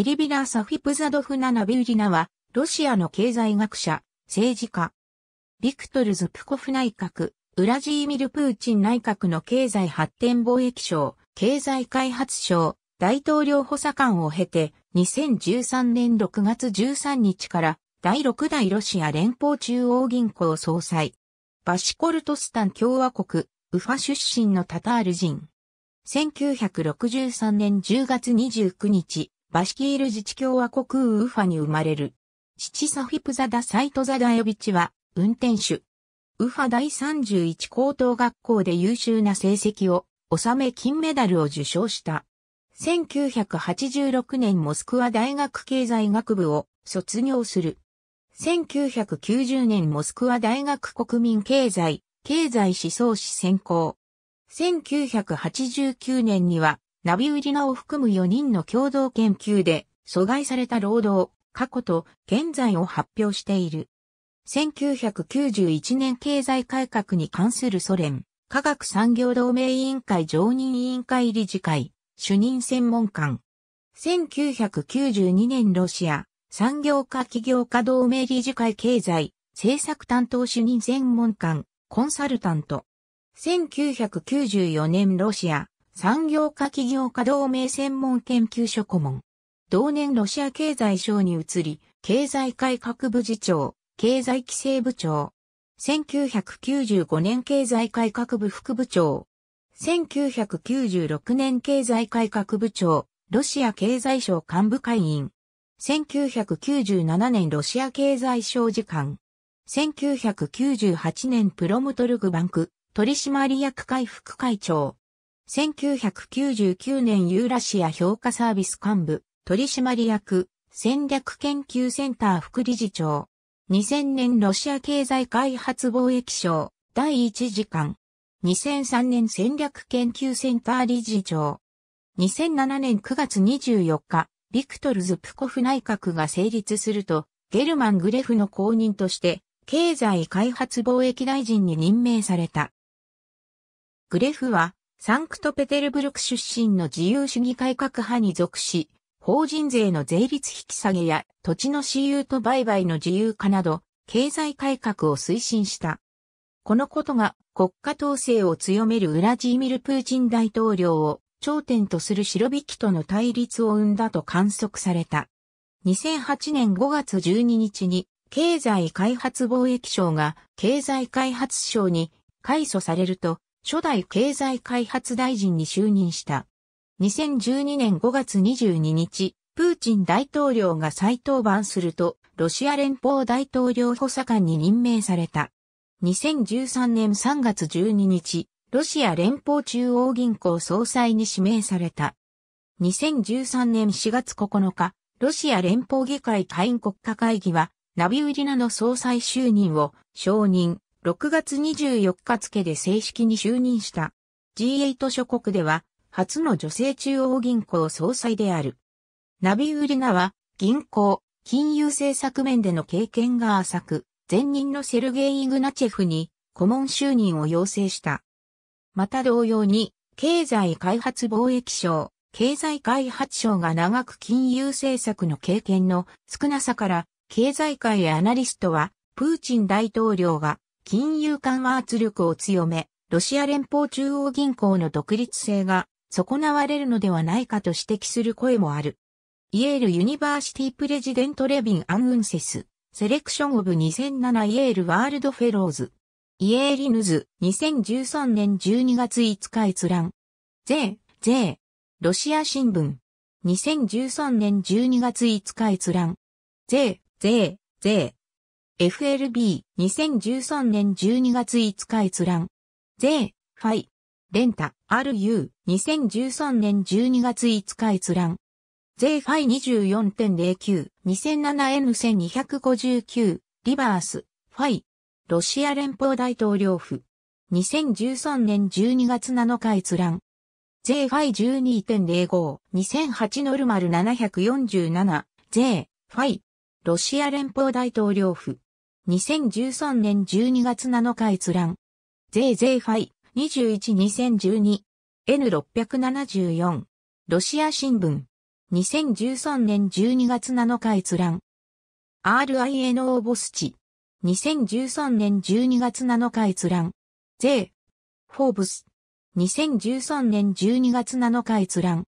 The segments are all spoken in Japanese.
エリビラ・サフィプザドフナ・ナビウリナは、ロシアの経済学者、政治家。ビクトル・ズプコフ内閣、ウラジーミル・プーチン内閣の経済発展貿易省、経済開発省、大統領補佐官を経て、2013年6月13日から、第6代ロシア連邦中央銀行総裁。バシコルトスタン共和国、ウファ出身のタタール人。1963年10月29日、バシキール自治共和国ウーファに生まれる。父サフィプザダ・サイトザダエビチは、運転手。ウーファ第31高等学校で優秀な成績を、収め金メダルを受賞した。1986年モスクワ大学経済学部を卒業する。1990年モスクワ大学国民経済、経済思想史専攻。1989年にはナビウリナを含む4人の共同研究で、阻害された労働、過去と現在を発表している。1991年経済改革に関するソ連、科学産業同盟委員会常任委員会理事会、主任専門官。1992年ロシア、産業化企業化同盟理事会経済、政策担当主任専門官、コンサルタント。1994年ロシア、産業化企業家同盟専門研究所顧問。同年ロシア経済省に移り、経済改革部次長、経済規制部長。1995年経済改革部副部長。1996年経済改革部長、ロシア経済省幹部会員。1997年ロシア経済省次官。1998年プロムトルグバンク取締役会副会長。1999年ユーラシア評価サービス幹部、取締役、戦略研究センター副理事長。2000年ロシア経済開発貿易省、第1次官。2003年戦略研究センター理事長。2007年9月24日、ビクトル・ズプコフ内閣が成立すると、ゲルマン・グレフの後任として、経済開発貿易大臣に任命された。グレフは、サンクトペテルブルク出身の自由主義改革派に属し、法人税の税率引き下げや土地の私有と売買の自由化など、経済改革を推進した。このことが国家統制を強めるウラジーミル・プーチン大統領を頂点とするシロビキとの対立を生んだと観測された。2008年5月12日に経済開発貿易省が経済開発省に改組されると初代経済開発大臣に就任した。2012年5月22日、プーチン大統領が再登板すると、ロシア連邦大統領補佐官に任命された。2013年3月12日、ロシア連邦中央銀行総裁に指名された。2013年4月9日、ロシア連邦議会下院国家会議は、ナビウリナの総裁就任を承認、6月24日付で正式に就任した G8 諸国では初の女性中央銀行総裁である。ナビウリナは銀行、金融政策面での経験が浅く、前任のセルゲイ・イグナチェフに顧問就任を要請した。また同様に、経済開発貿易省、経済開発省が長く金融政策の経験の少なさから、経済界アナリストは、プーチン大統領が金融緩和圧力を強め、ロシア連邦中央銀行の独立性が損なわれるのではないかと指摘する声もある。イエールユニバーシティプレジデントレビン・アン・ウンセス、セレクション・オブ2007イエールワールド・フェローズ、イエーリヌズ、2013年12月5日閲覧。税、税、ロシア新聞、2013年12月5日閲覧。税、税、税。FLB2013 年12月5日閲覧。税、ファイ、レンタ、RU2013 年12月5日閲覧。税ファイ 24.09-2007N1259 リバースファイロシア連邦大統領府2013年12月7日閲覧税ファイ12.05-2008ノルマル747税ファイロシア連邦大統領府2013年12月7日閲覧。ゼーゼーファイ、21-2012。N674。ロシア新聞。2013年12月7日閲覧。RINO ボスチ。2013年12月7日閲覧。税。フォーブス。2013年12月7日閲覧。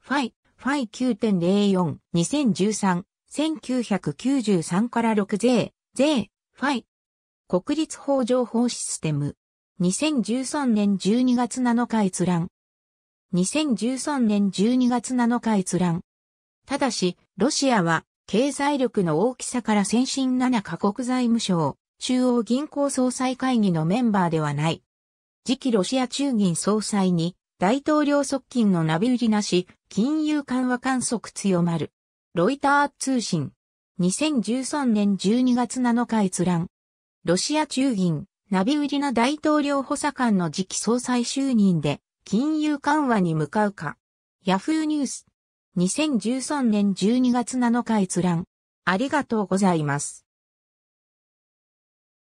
ファイ、ファイ9.04、2013、1993から6税、税、ファイ。国立法情報システム。2013年12月7日閲覧。2013年12月7日閲覧。ただし、ロシアは、経済力の大きさから先進7カ国財務省、中央銀行総裁会議のメンバーではない。次期ロシア中銀総裁に、大統領側近のナビ売りなし、金融緩和観測強まる。ロイター通信。2013年12月7日閲覧。ロシア中銀、ナビウリナ大統領補佐官の次期総裁就任で、金融緩和に向かうか。ヤフーニュース。2013年12月7日閲覧。ありがとうございます。